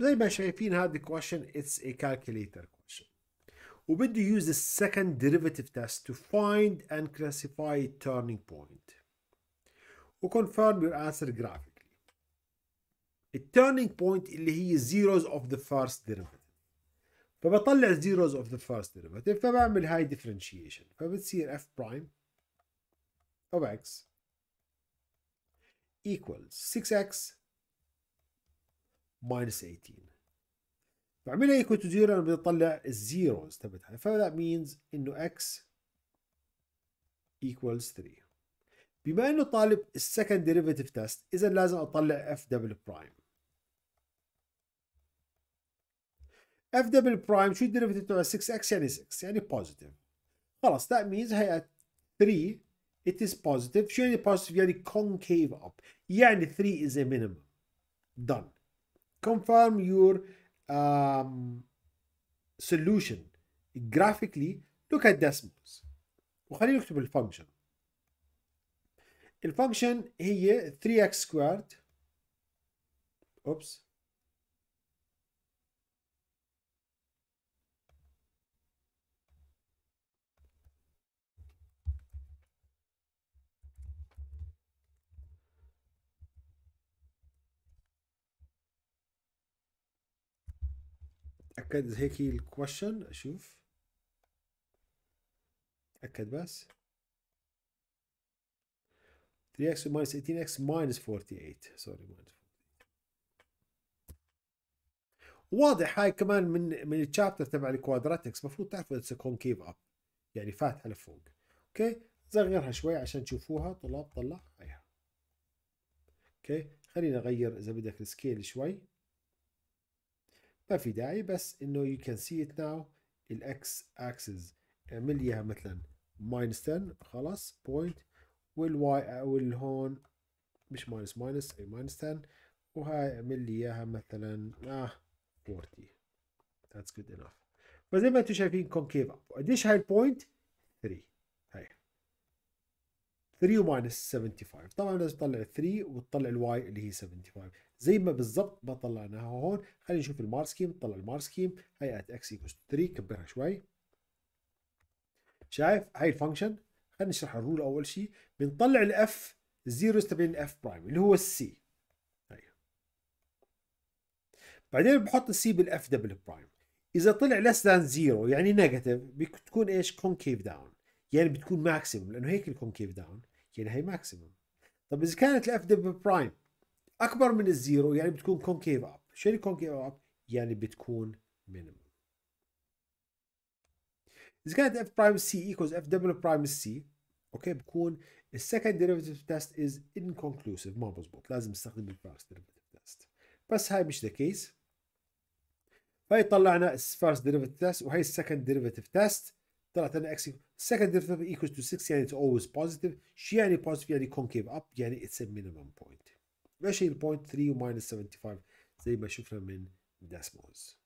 زي ما شايفين هذه question it's a calculator question وبده use the second derivative test to find and classify turning point وconfirm your answer graphically التيرنينج بوينت اللي هي zeros of the first derivative فبطلع zeros of the first derivative فبعمل هاي differentiation فبتصير f prime of x equals 6x minus 18 بعملها ايكوال تو زيرو انا بدي اطلع الزيروز تبعتها فذات مينز انه x equals 3 بما انه طالب السكند ديريفيتيف تيست اذا لازم اطلع اف دبل برايم اف دبل برايم شو الديريفيتيف تبع 6 اكس يعني 6 يعني بوزيتيف خلص that means هي 3 it is positive شو يعني positive يعني concave up يعني 3 is a minimum done confirm your um, solution graphically look at decimals وخلينا نكتب الفانكشن الفانكشن هي 3x squared oops اكد هيك الكويشن اشوف اتاكد بس 3x minus 18x minus 48 سوري minus 48 واضح هاي كمان من من الشابتر تبع الكوادراتكس المفروض تعرفوا اتس كونكيف اب يعني فاتحه لفوق اوكي صغرها شوي عشان تشوفوها طلاب طلع هيها اوكي خلينا اغير اذا بدك السكيل شوي ما في داعي بس انه you can see it now الاكس اكسس اعمل لي اياها مثلا ماينس 10 خلاص بوينت والواي والهون مش ماينس ماينس اي ماينس 10 وهاي اعمل لي اياها مثلا اه 40 that's good enough فزي ما انتم شايفين كونكيف قديش هاي البوينت 3 3 وماينس 75 طبعا لازم تطلع ال 3 وتطلع الواي اللي هي 75 زي ما بالضبط ما طلعناها هون خلينا نشوف المار سكيم طلع المار سكيم هي ات اكس ايكوز 3 كبرها شوي شايف هاي الفانكشن خلينا نشرح الرول اول شيء بنطلع الاف 0 تبعين الاف برايم اللي هو السي طيب. بعدين بحط السي بالاف دبل برايم اذا طلع less than 0 يعني نيجاتيف بتكون ايش كونكيف داون يعني بتكون ماكسيمم لانه هيك الكونكيف داون يعني هي ماكسيمم طب اذا كانت الاف دبل برايم اكبر من الزيرو يعني بتكون كونكيف اب شو يعني كونكيف اب يعني بتكون مينيمم اذا كانت اف برايم سي ايكوز اف دبل برايم سي اوكي بكون السكند ديريفيتيف تيست از انكونكلوسيف ما بزبط لازم نستخدم الفيرست ديريفيتيف تيست بس هاي مش ذا كيس فهي طلعنا الفيرست ديريفيتيف تيست وهي السكند ديريفيتيف تيست طلعت لنا اكس Second derivative equals to 6 yani it's always positive. She yani and yani concave up yani it's a minimum point. Ve şey point 3 minus 75 زي ما شفنا من decimals.